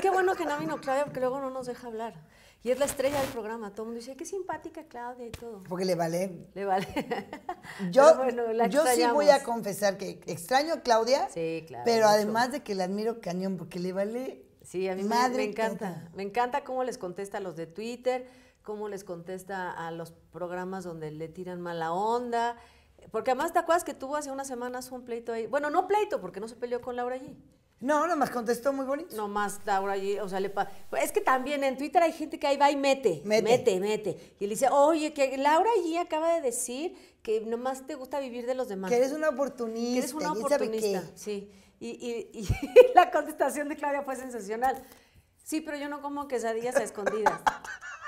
qué bueno que no vino Claudia porque luego no nos deja hablar. Y es la estrella del programa. Todo el mundo dice, qué simpática Claudia y todo. Porque le vale. Le vale. Yo, yo sí voy a confesar que extraño a Claudia. Sí, claro. Pero además de que la admiro cañón porque le vale. Sí, a mí madre me, encanta. Me encanta cómo les contesta a los de Twitter, cómo les contesta a los programas donde le tiran mala onda. Porque además te acuerdas que tuvo hace unas semanas un pleito ahí. Bueno, no pleito, porque no se peleó con Laura allí. No, nomás contestó muy bonito. Nomás Laura allí, o sea, le Es que también en Twitter hay gente que ahí va y mete, mete, mete. Y le dice, oye, que Laura allí acaba de decir que nomás te gusta vivir de los demás. Que eres una oportunista. eres una oportunista, sí. Y, y, y la contestación de Claudia fue sensacional. Sí, pero yo no como quesadillas a escondidas.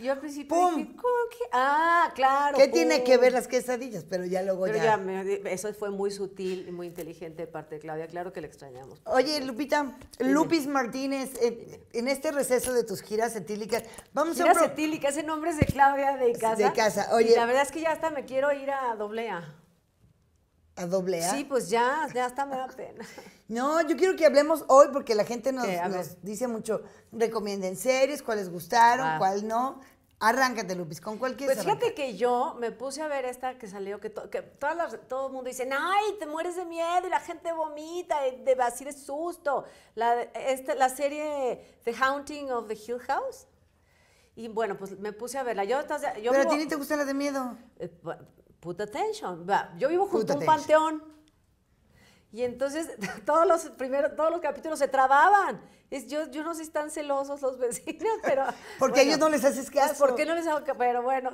Yo al principio dije, que? Ah, claro. ¿Qué tiene que ver las quesadillas? Pero ya luego Pero ya. eso fue muy sutil y muy inteligente de parte de Claudia. Claro que la extrañamos. Oye, este, Lupita, Lupis Martínez, eh, en este receso de tus giras etílicas, vamos a. Giras etílicas, nombre es de Claudia de casa. De casa, oye. la verdad es que ya hasta me quiero ir a doble A a doble A. Sí, pues ya, ya hasta me da pena. No, yo quiero que hablemos hoy porque la gente nos, dice mucho, recomienden series, cuáles gustaron, cuáles ah. cuál no. Arráncate, Lupis, ¿con cualquier. Pues fíjate que yo me puse a ver esta que salió, que, todas todo el mundo dice, ay, te mueres de miedo y la gente vomita, de así de susto. La, este, la serie The Haunting of the Hill House. Y bueno, pues me puse a verla. Yo, yo Pero a ti ni te gusta la de miedo. Eh, put attention. Yo vivo junto a un panteón. Y entonces todos los primeros, todos los capítulos se trababan. Es, yo, yo no sé si están celosos los vecinos, pero... porque qué a ellos no les haces pues, caso. ¿Por qué no les hago caso? Pero bueno,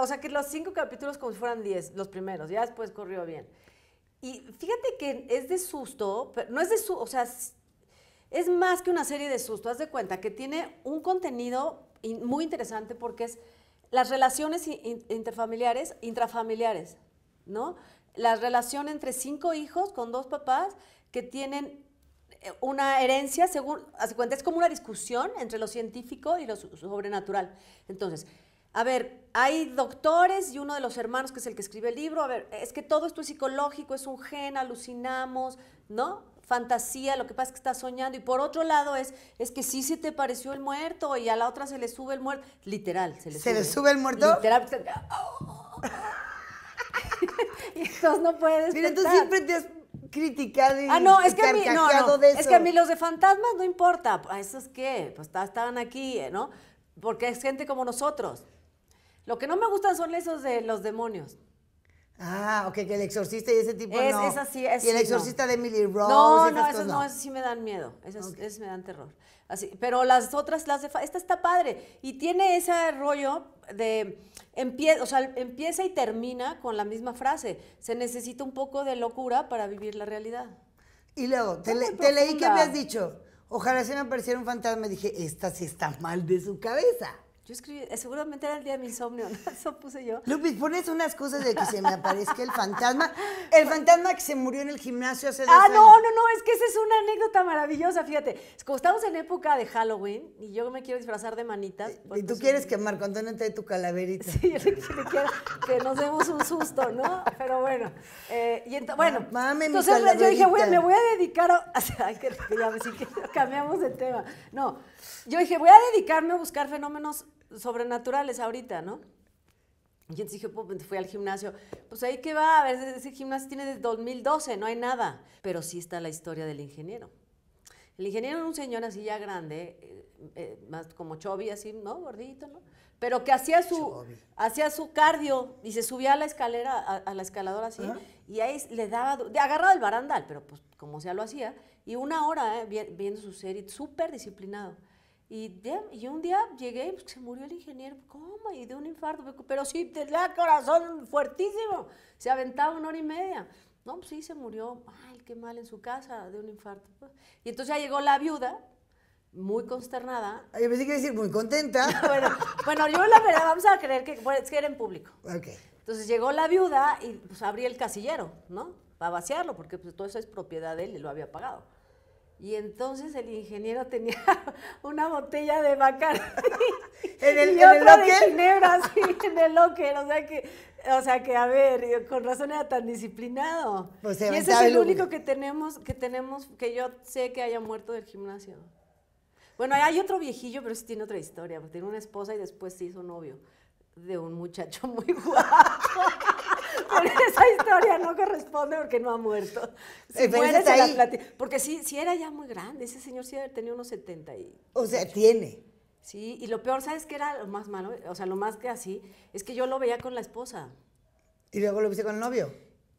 o sea que los cinco capítulos como si fueran diez, los primeros, ya después corrió bien. Y fíjate que es de susto, pero no es de susto, o sea, es más que una serie de susto. Haz de cuenta que tiene un contenido muy interesante porque es las relaciones interfamiliares, intrafamiliares, ¿no? La relación entre cinco hijos con dos papás que tienen eh, una herencia, según, hace cuenta, es como una discusión entre lo científico y lo sobrenatural. Entonces, a ver, hay doctores y uno de los hermanos que es el que escribe el libro, a ver, es que todo esto es psicológico, es un gen, alucinamos, ¿no? fantasía, lo que pasa es que estás soñando. Y por otro lado es, es que sí se te pareció el muerto y a la otra se le sube el muerto. Literal, se le sube. el muerto? Literal. entonces no puedes. Mira, tú siempre te has criticado y ah, no, es que a mí, no, Es que a mí los de fantasmas no importa. ¿A esos que Pues estaban aquí, ¿no? Porque es gente como nosotros. Lo que no me gustan son esos de los demonios. Ah, ok, que el exorcista y ese tipo es, no. Es así, es Y el exorcista de Emily Rose. No, no, esas no, esas sí me dan miedo. Esas, me dan terror. Así, pero las otras, las Esta está padre. Y tiene ese rollo de. o sea, empieza y termina con la misma frase. Se necesita un poco de locura para vivir la realidad. Y luego, te, leí que me has dicho. Ojalá se me apareciera un fantasma. Dije, esta sí está mal de su cabeza. Yo escribí, eh, seguramente era el día de mi insomnio, ¿no? eso puse yo. Lupis, pones unas cosas de que se me aparezca el fantasma. El fantasma que se murió en el gimnasio hace dos Ah, no, no, no, es que esa es una anécdota maravillosa, fíjate. Como estamos en época de Halloween y yo me quiero disfrazar de manitas. Eh, pues, y tú pues, quieres que Marco Antonio te tu calaverita. Sí, yo le, quiero que nos demos un susto, ¿no? Pero bueno. Eh, y bueno, ah, entonces yo dije, bueno, me voy a dedicar a... Ay, que, que ya, que cambiamos de tema. No, yo dije, voy a dedicarme a buscar fenómenos sobrenaturales ahorita, ¿no? Y entonces dije, pues fui al gimnasio. Pues ahí que va, a ver, ese gimnasio tiene desde 2012, no hay nada. Pero sí está la historia del ingeniero. El ingeniero era un señor así ya grande, eh, eh, más como Chovy, así, ¿no? Gordito, ¿no? Pero que hacía su, hacía su cardio y se subía a la escalera, a, la escaladora así, y ahí le daba, de, agarrado el barandal, pero pues como sea lo hacía, y una hora eh, viendo su serie, súper disciplinado. Y, un día llegué y se murió el ingeniero. ¿Cómo? Y de un infarto. Pero sí, tenía corazón fuertísimo. Se aventaba una hora y media. No, pues sí, se murió. Ay, qué mal en su casa de un infarto. Y entonces ya llegó la viuda, muy consternada. Yo pensé que decir muy contenta. bueno, bueno, yo la verdad, vamos a creer que, pues que era en público. Entonces llegó la viuda y pues abrí el casillero, ¿no? Para vaciarlo, porque pues, todo eso es propiedad de él y lo había pagado. Y entonces el ingeniero tenía una botella de Bacardi ¿En el, y en el de ginebra, en el locker. O sea que, o sea que, a ver, con razón era tan disciplinado. Pues y ese es el único que tenemos, que tenemos, que yo sé que haya muerto del gimnasio. Bueno, hay otro viejillo, pero sí tiene otra historia, tiene una esposa y después se hizo novio de un muchacho muy guapo. Pero esa historia no corresponde porque no ha muerto. Eh, porque sí, sí era ya muy grande. Ese señor sí tenía unos 70 y... O sea, tiene. Sí, y lo peor, ¿sabes qué era lo más malo? O sea, lo más que así, es que yo lo veía con la esposa. ¿Y luego lo viste con el novio?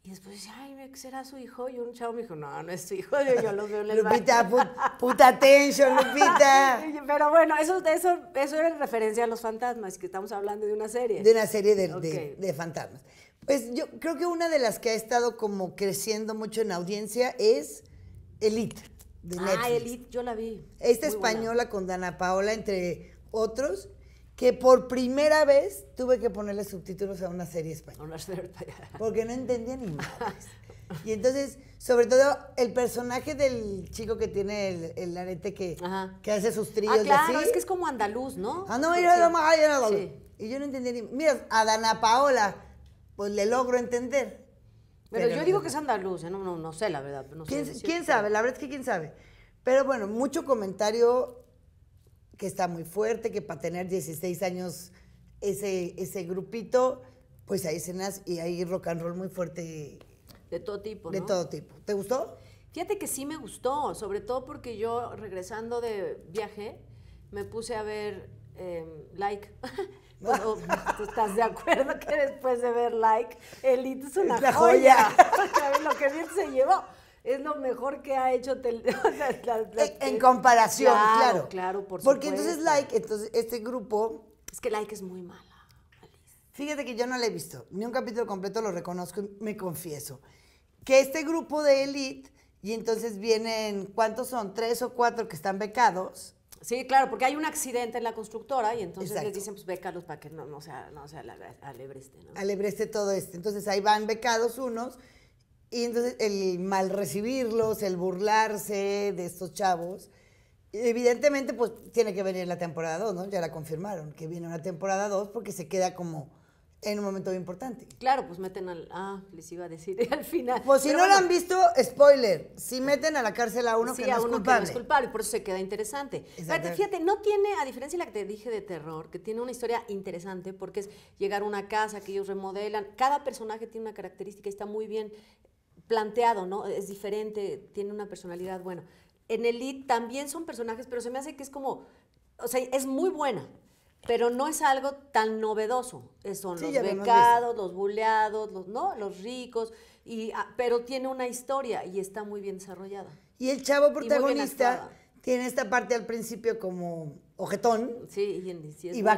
Y después dice, ay, ¿será su hijo? Y un chavo me dijo, no, no es su hijo, yo, lo veo en el Lupita, puta atención, Lupita. Pero bueno, eso, eso, eso era en referencia a los fantasmas, que estamos hablando de una serie. De una serie de, de fantasmas. Pues yo creo que una de las que ha estado como creciendo mucho en audiencia es Elite. De Ah, Elite, yo la vi. Esta española con Dana Paola, entre otros, que por primera vez tuve que ponerle subtítulos a una serie española. Porque no entendía ni nada. Y entonces, sobre todo, el personaje del chico que tiene el, arete que, que, hace sus trillos ah, claro, es que es como andaluz, ¿no? Ah, no, mira, sí. y yo no entendía ni... Mira, a Dana Paola pues le logro entender. Pero, yo digo que es andaluz, no, no, no sé la verdad. ¿Quién, sabe? La verdad es que quién sabe. Pero bueno, mucho comentario que está muy fuerte, que para tener 16 años ese, ese grupito, pues hay escenas y hay rock and roll muy fuerte. De todo tipo. De todo tipo. ¿Te gustó? Fíjate que sí me gustó, sobre todo porque yo regresando de viaje me puse a ver em, Like. ¿Tú estás de acuerdo que después de ver Like, Elite es una joya? ¿Sabes lo que bien se llevó es lo mejor que ha hecho en comparación claro claro, porque entonces like entonces este grupo es que like es muy mala fíjate que yo no la he visto ni un capítulo completo lo reconozco me confieso que este grupo de elite y entonces vienen cuántos son tres o cuatro que están becados Sí, claro, porque hay un accidente en la constructora y entonces les dicen, pues becalos para que no, no sea, no sea alebreste, ¿no? Alebreste todo esto. Entonces ahí van becados unos y entonces el mal recibirlos, el burlarse de estos chavos. Evidentemente, pues tiene que venir la temporada 2, ¿no? Ya la confirmaron, que viene una temporada 2 porque se queda como en un momento importante. Claro, pues meten al... Ah, les iba a decir al final. Pues si no lo han visto, spoiler, si meten a la cárcel a uno, que, no a uno es culpable. que es culpable. Por eso se queda interesante. fíjate, no tiene, a diferencia de la que te dije de terror, que tiene una historia interesante porque es llegar a una casa que ellos remodelan. Cada personaje tiene una característica y está muy bien planteado, ¿no? Es diferente, tiene una personalidad. Bueno, en Elite también son personajes, pero se me hace que es como, o sea, es muy buena pero no es algo tan novedoso. Son los becados, los buleados, los, ¿no? los ricos, y, ah, pero tiene una historia y está muy bien desarrollada. Y el chavo protagonista tiene esta parte al principio como ojetón. Sí, y, va,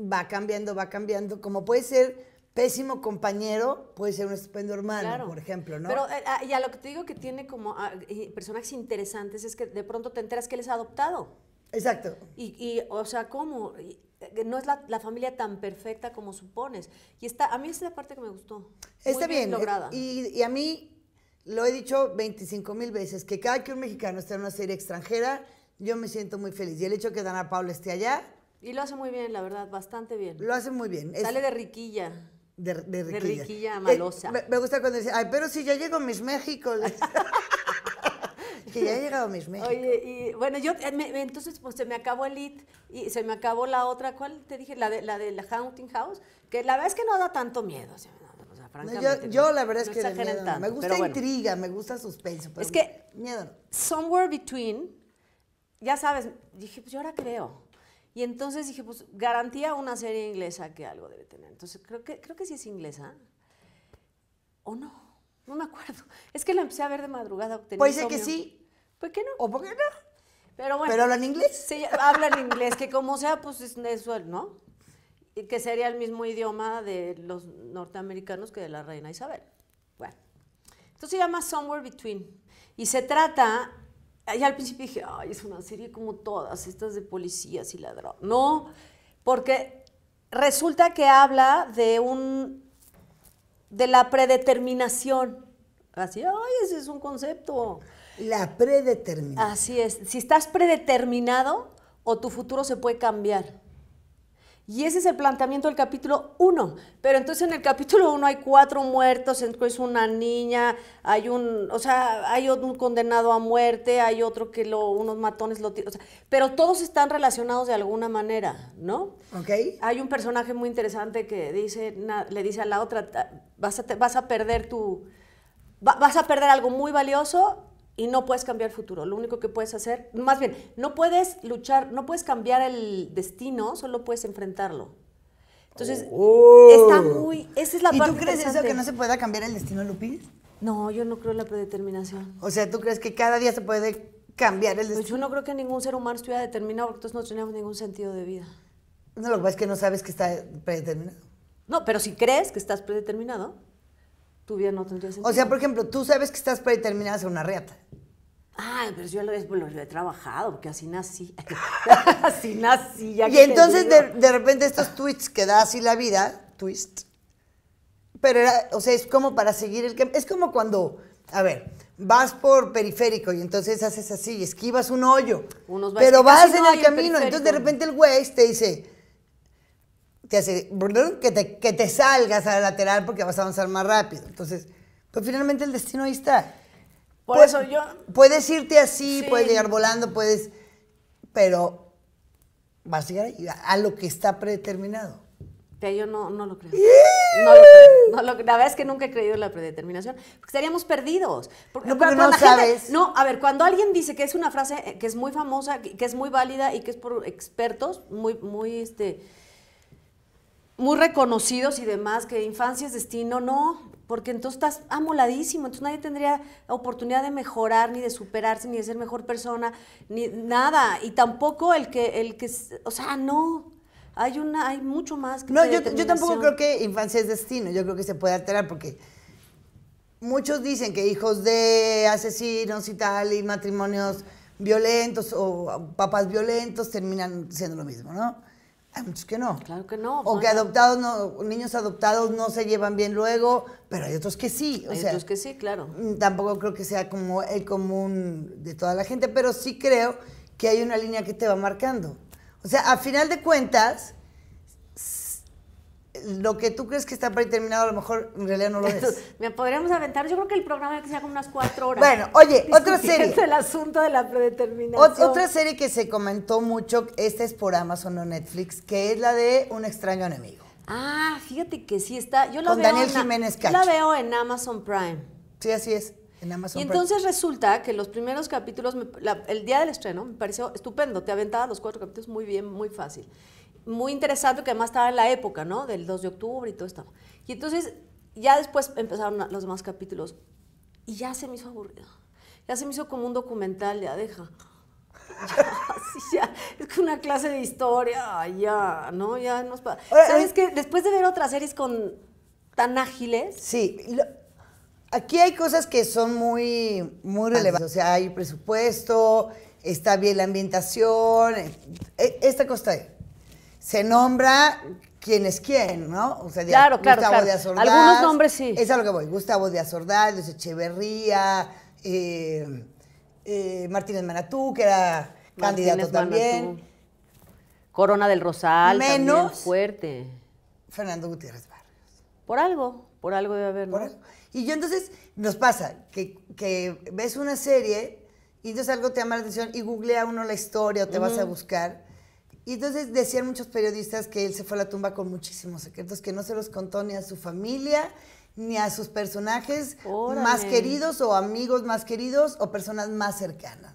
va, cambiando, va cambiando. Como puede ser pésimo compañero, puede ser un estupendo hermano, por ejemplo, ¿no? Pero eh, ah, y a lo que te digo que tiene como ah, personajes interesantes es que de pronto te enteras que él es adoptado. Exacto. Y, y o sea, ¿cómo? Eh, no es la, familia tan perfecta como supones. Y está, a mí esa es la parte que me gustó. Está bien, eh, lograda. Y, a mí lo he dicho 25 mil veces, que cada que un mexicano está en una serie extranjera, yo me siento muy feliz. Y el hecho que Dana Paula esté allá. Y lo hace muy bien, la verdad, bastante bien. Lo hace muy bien. Sale de riquilla. De, riquilla. De riquilla eh, malosa. me, gusta cuando dice, ay, pero si ya llego mis México. que ya ha llegado mis México. Oye, y bueno, yo eh, entonces pues se me acabó el IT y se me acabó la otra, ¿cuál te dije? La de la de la Haunting House, que la verdad es que no da tanto miedo, o sea, yo, la verdad es que me gusta intriga, me gusta suspenso, pero es que miedo Somewhere Between, ya sabes, dije, pues yo ahora creo. Y entonces dije, pues garantía una serie inglesa que algo debe tener. Entonces creo que creo que sí es inglesa. ¿O no? No me acuerdo. Es que la empecé a ver de madrugada. Puede ser que sí, ¿Por qué no? no? Pero bueno. ¿Pero hablan inglés? Sí, hablan inglés, que como sea, pues es, ¿no? Y que sería el mismo idioma de los norteamericanos que de la reina Isabel. Bueno, entonces se llama Somewhere Between. Y se trata, ya al principio dije, ay, es una serie como todas, estas de policías y ladrones. No, porque resulta que habla de un, de la predeterminación. Así, ay, ese es un concepto. La predeterminación. Así es. Si estás predeterminado o tu futuro se puede cambiar. Y ese es el planteamiento del capítulo 1. Pero entonces en el capítulo 1 hay cuatro muertos, entonces una niña, hay un, o sea, hay un condenado a muerte, hay otro que lo, unos matones lo tiran. pero todos están relacionados de alguna manera, ¿no? Ok. Hay un personaje muy interesante que dice, le dice a la otra, vas a, perder tu, vas a perder algo muy valioso y no puedes cambiar el futuro. Lo único que puedes hacer, más bien, no puedes luchar, no puedes cambiar el destino, solo puedes enfrentarlo. Entonces, oh. está muy. Esa es la ¿Y tú crees eso que no se pueda cambiar el destino, Lupi? No, yo no creo en la predeterminación. O sea, ¿tú crees que cada día se puede cambiar el pues destino? Pues yo no creo que ningún ser humano estuviera determinado, porque entonces no teníamos ningún sentido de vida. No, lo que pasa es que no sabes que está predeterminado. No, pero si crees que estás predeterminado, o sea, por ejemplo, tú sabes que estás predeterminada a ser una reata. Ay, pero yo lo, he trabajado, porque así nací. así nací. y entonces, de, repente, estos tweets que da así la vida, twist, pero era, o sea, es como para seguir el... camino. Es como cuando, a ver, vas por periférico y entonces haces así, esquivas un hoyo, pero vas en el camino, entonces de repente el güey te dice que, que, te, que te salgas lateral porque vas a avanzar más rápido. Entonces, pues finalmente el destino ahí está. Por eso yo... Puedes irte así, puedes llegar volando, puedes... Pero vas a llegar a lo que está predeterminado. Que yo no, ¡Eh! no lo creo. la verdad es que nunca he creído en la predeterminación, estaríamos perdidos. Porque, no, sabes. no, a ver, cuando alguien dice que es una frase eh, que es muy famosa, que, que es muy válida y que es por expertos, muy, muy, este, muy reconocidos y demás, que infancia es destino, no, porque entonces estás amoladísimo, entonces nadie tendría oportunidad de mejorar, ni de superarse, ni de ser mejor persona, ni nada, y tampoco el que, el que o sea, no, hay una, hay mucho más que No, yo, yo tampoco creo que infancia es destino, yo creo que se puede alterar porque muchos dicen que hijos de asesinos y tal, y matrimonios violentos o papás violentos terminan siendo lo mismo, ¿no? Hay muchos pues que no. Claro que no. O que adoptados niños adoptados no se llevan bien luego, pero hay otros que sí. O hay otros que sí, claro. Mm, tampoco creo que sea como el común de toda la gente, pero sí creo que hay una línea que te va marcando. O sea, a final de cuentas, lo que tú crees que está predeterminado, a lo mejor en realidad no lo es. Me podríamos aventar, yo creo que el programa que sea como unas cuatro horas. Bueno, oye, otra serie. el asunto de la predeterminación. otra serie que se comentó mucho, esta es por Amazon o Netflix, que es la de Un extraño enemigo. Ah, fíjate que sí está. Yo la Con veo Daniel en, Cacho. la veo en Amazon Prime. Sí, así es. En Amazon y entonces resulta que los primeros capítulos, el día del estreno, me pareció estupendo. Te aventaba los cuatro capítulos muy bien, muy fácil muy interesante que además estaba en la época, ¿no? Del 2 de octubre y todo esto. Y entonces ya después empezaron los demás capítulos y ya se me hizo aburrido. Ya se me hizo como un documental, ya deja. Ya, ya. Es que una clase de historia, ya, ¿no? Ya es pa... ¿Sabes qué? Después de ver otras series con tan ágiles. Sí, aquí hay cosas que son muy, muy relevantes. O sea, hay presupuesto, está bien la ambientación. Eh, esta cosa se nombra quién es quién, ¿no? O sea, claro, claro, Gustavo de Algunos nombres sí. Es algo lo que voy. Gustavo de Ordaz, Luis Echeverría, eh, eh, Martínez Manatú, que era candidato también. Corona del Rosal, Menos también, fuerte. Fernando Gutiérrez Barrios. Por algo, por algo debe haber, Por Y yo entonces, nos pasa que, ves una serie y entonces algo te llama la atención y googlea uno la historia o te vas a buscar y entonces decían muchos periodistas que él se fue a la tumba con muchísimos secretos, que no se los contó ni a su familia, ni a sus personajes más queridos o amigos más queridos o personas más cercanas.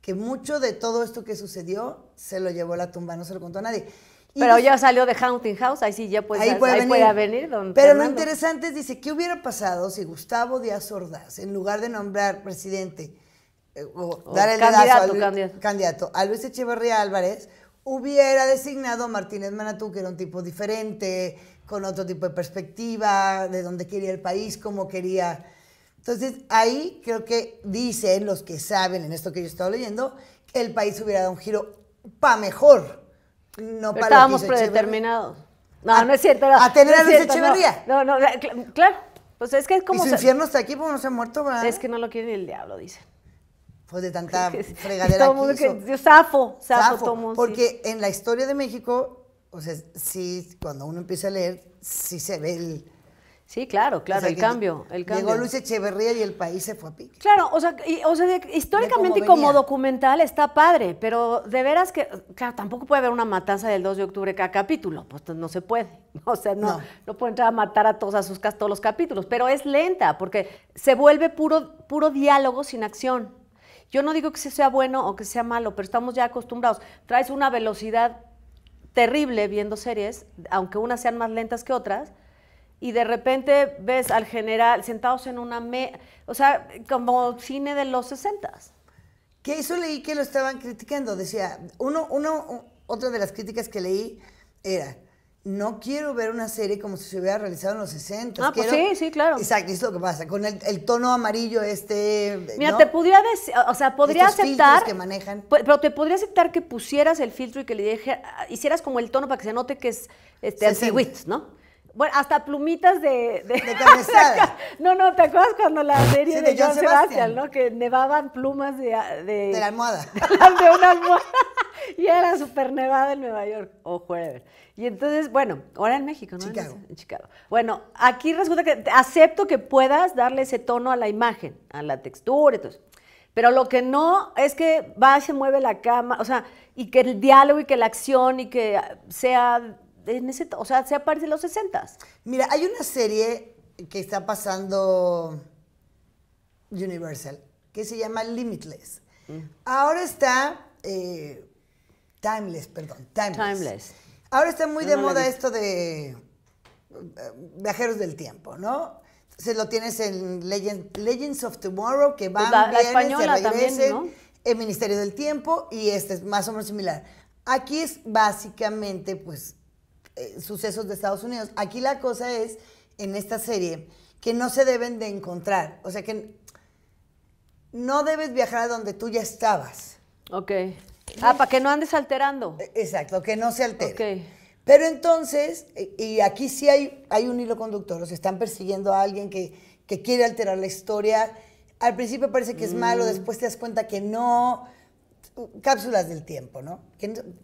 Que mucho de todo esto que sucedió se lo llevó a la tumba, no se lo contó a nadie. Pero ya salió de Haunting House, ahí sí ya puede, venir. Pero lo interesante es, dice, ¿qué hubiera pasado si Gustavo Díaz Ordaz, en lugar de nombrar presidente eh, o, dar el candidato, candidato. candidato a Luis Echeverría Álvarez, hubiera designado a Martínez Manatú, que era un tipo diferente, con otro tipo de perspectiva, de dónde quería el país, cómo quería. Entonces, ahí creo que dicen los que saben en esto que yo estaba leyendo, el país hubiera dado un giro para mejor, no para Estábamos predeterminados. No, no es cierto. a tener a Luis Echeverría. No, no, claro. Pues es que es como. Y su infierno está aquí pues no se ha muerto, Es que no lo quiere ni el diablo, dice fue de tanta fregadera todo que hizo. Que, zafo, Porque en la historia de México, o sea, sí, cuando uno empieza a leer, sí se ve el... Sí, claro, claro, el, cambio, el Llegó Luis Echeverría y el país se fue a pique. Claro, o sea, históricamente como documental está padre, pero de veras que, claro, tampoco puede haber una matanza del 2 de octubre cada capítulo, pues, pues no se puede. O sea, no, no, puede entrar a matar a todos a sus todos los capítulos, pero es lenta, porque se vuelve puro, puro diálogo sin acción. Yo no digo que sea bueno o que sea malo, pero estamos ya acostumbrados. Traes una velocidad terrible viendo series, aunque unas sean más lentas que otras, y de repente ves al general sentados en una o sea, como cine de los sesentas. Que eso leí que lo estaban criticando, decía, uno, uno, otra de las críticas que leí era, no quiero ver una serie como si se hubiera realizado en los 60. Ah, pues sí, sí, claro. Exacto, es lo que pasa, con el, tono amarillo este... Mira, te podría decir, o sea, podría aceptar... que manejan. Pero te podría aceptar que pusieras el filtro y que le dije, ah, hicieras como el tono para que se note que es este, antiguit, ¿no? Bueno, hasta plumitas de... De, no, no, ¿te acuerdas cuando la serie de, John, Sebastian, ¿no? Que nevaban plumas De, de la almohada. de una almohada. y era super nevada en Nueva York o jueves Y entonces, bueno, ahora en México, ¿no? Chicago. En Chicago. Bueno, aquí resulta que acepto que puedas darle ese tono a la imagen, a la textura entonces. Pero lo que no es que va, se mueve la cama, o sea, y que el diálogo y que la acción y que sea en ese, o sea, sea de los 60 Mira, hay una serie que está pasando Universal que se llama Limitless. Mm. Ahora está eh, Timeless, perdón, timeless. timeless. Ahora está muy de moda esto de eh, viajeros del tiempo, ¿no? Se lo tienes en Legend, Legends of Tomorrow, que va bien, pues se también, ¿no? el Ministerio del Tiempo, y este es más o menos similar. Aquí es básicamente, pues, eh, sucesos de Estados Unidos. Aquí la cosa es, en esta serie, que no se deben de encontrar. O sea, que no debes viajar a donde tú ya estabas. Ok. Ah, para que no andes alterando. E, exacto, que no se altere. Pero entonces, e, y aquí sí hay, hay un hilo conductor, o sea, están persiguiendo a alguien que, quiere alterar la historia. Al principio parece que es malo, mm. después te das cuenta que no. Cápsulas del tiempo, ¿no?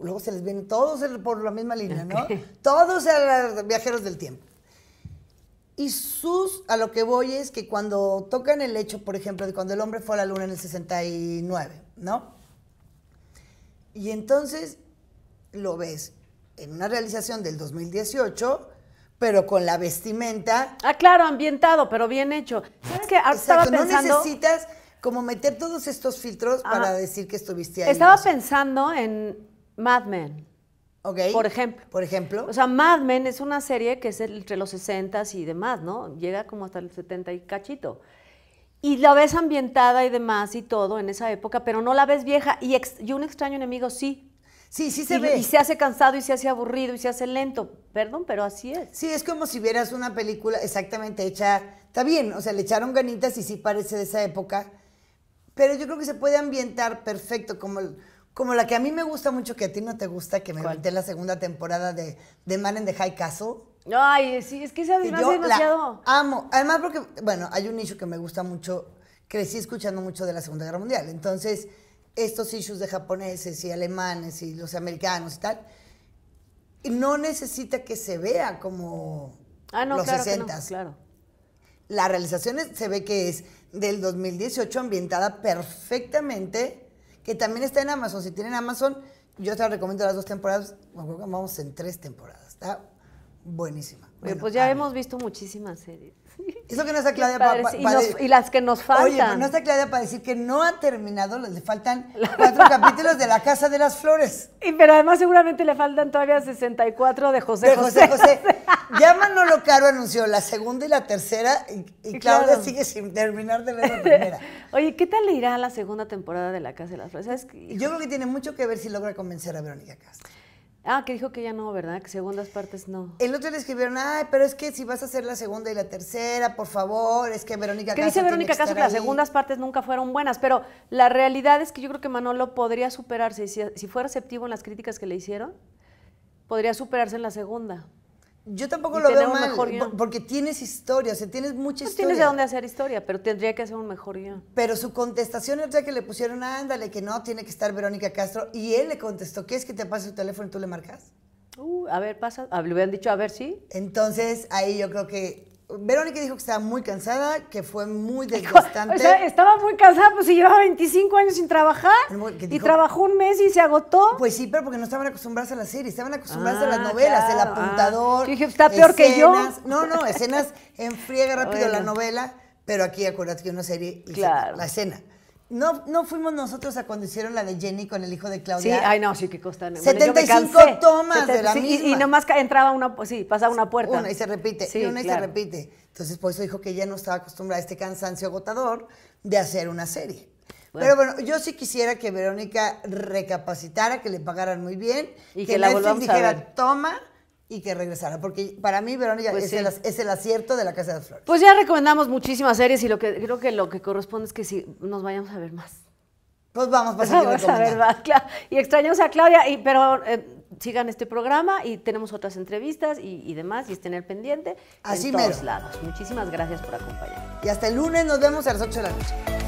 luego se les viene todos por la misma línea, ¿no? Todos viajeros del tiempo. Y sus, a lo que voy es que cuando tocan el hecho, por ejemplo, de cuando el hombre fue a la luna en el 69, ¿no? Y entonces lo ves en una realización del 2018, pero con la vestimenta. Ah, claro, ambientado, pero bien hecho. ¿Sabes no necesitas como meter todos estos filtros ah, para decir que estuviste ahí. Estaba pensando en Mad Men. Okay. Por ejemplo. Por ejemplo. O sea, Mad Men es una serie que es entre los 60 s y demás, ¿no? Llega como hasta el 70 y cachito y la ves ambientada y demás y todo en esa época, pero no la ves vieja y, un extraño enemigo sí. Sí, sí se ve. Y se hace cansado y se hace aburrido y se hace lento. Perdón, pero así es. Sí, es como si vieras una película exactamente hecha. Está bien, o sea, le echaron ganitas y sí parece de esa época. Pero yo creo que se puede ambientar perfecto, como, como la que a mí me gusta mucho, que a ti no te gusta, que me ¿Cuál? la segunda temporada de, de Man in the High Castle Ay, sí, es que se hace demasiado. amo. Además, porque, bueno, hay un issue que me gusta mucho. Crecí escuchando mucho de la Segunda Guerra Mundial. Entonces, estos issues de japoneses y alemanes y los americanos y tal, no necesita que se vea como ah, no, los claro no, claro. La realización se ve que es del 2018 ambientada perfectamente, que también está en Amazon. Si tienen Amazon, yo te recomiendo las dos temporadas. Vamos en tres temporadas. Está buenísima. pues ya hemos visto muchísimas series. Eso que no está Claudia para y, las que nos faltan. Oye, pero no está Claudia para decir que no ha terminado, le faltan cuatro capítulos de La Casa de las Flores. Y, pero además seguramente le faltan todavía 64 de José de José. José, José. ya Caro anunció la segunda y la tercera y, Claudia sigue sin terminar de ver la primera. Oye, ¿qué tal le irá la segunda temporada de La Casa de las Flores? Yo creo que tiene mucho que ver si logra convencer a Verónica Castro. Ah, que dijo que ya no, ¿verdad? Que segundas partes no. El otro le escribieron, ay, pero es que si vas a hacer la segunda y la tercera, por favor, es que Verónica ¿Qué Que dice Verónica Caso que, las segundas partes nunca fueron buenas, pero la realidad es que yo creo que Manolo podría superarse, si, si fue receptivo en las críticas que le hicieron, podría superarse en la segunda. Yo tampoco lo veo mal, porque tienes historia, o sea, tienes mucha no tienes de dónde hacer historia, pero tendría que hacer un mejor guión. Pero su contestación era que le pusieron, ándale, que no, tiene que estar Verónica Castro, y él le contestó, qué es que te pase su teléfono y tú le marcas? Uh, a ver, pasa, ah, le hubieran dicho, a ver, sí. Entonces, ahí yo creo que Verónica dijo que estaba muy cansada, que fue muy desgastante. estaba muy cansada, pues si llevaba 25 años sin trabajar. Y trabajó un mes y se agotó. Pues sí, pero porque no estaban acostumbradas a la serie, estaban acostumbradas a las ah, novelas, el ah, apuntador. dije, está peor que yo. No, no, escenas enfriega rápido la novela, pero aquí acuérdate que una serie, y la escena. No, no fuimos nosotros a cuando hicieron la de Jenny con el hijo de Claudia. Sí, ay no, sí, que costa. 75 tomas de la misma. Y, nomás entraba una, pues, sí, pasaba una puerta. Una y se repite, y se repite. Entonces, por eso dijo que ella no estaba acostumbrada a este cansancio agotador de hacer una serie. Pero bueno, yo sí quisiera que Verónica recapacitara, que le pagaran muy bien. Y que, la volvamos dijera, a ver. toma, y que regresara, porque para mí Verónica pues es, el, acierto de la Casa de las Flores. Pues ya recomendamos muchísimas series y lo que creo que lo que corresponde es que si nos vayamos a ver más. Pues vamos, pues, vamos a ver más, claro. Y extrañamos a Claudia, y, pero eh, sigan este programa y tenemos otras entrevistas y, demás y es tener pendiente Así todos lados. Muchísimas gracias por acompañarnos. Y hasta el lunes nos vemos a las 8 de la noche.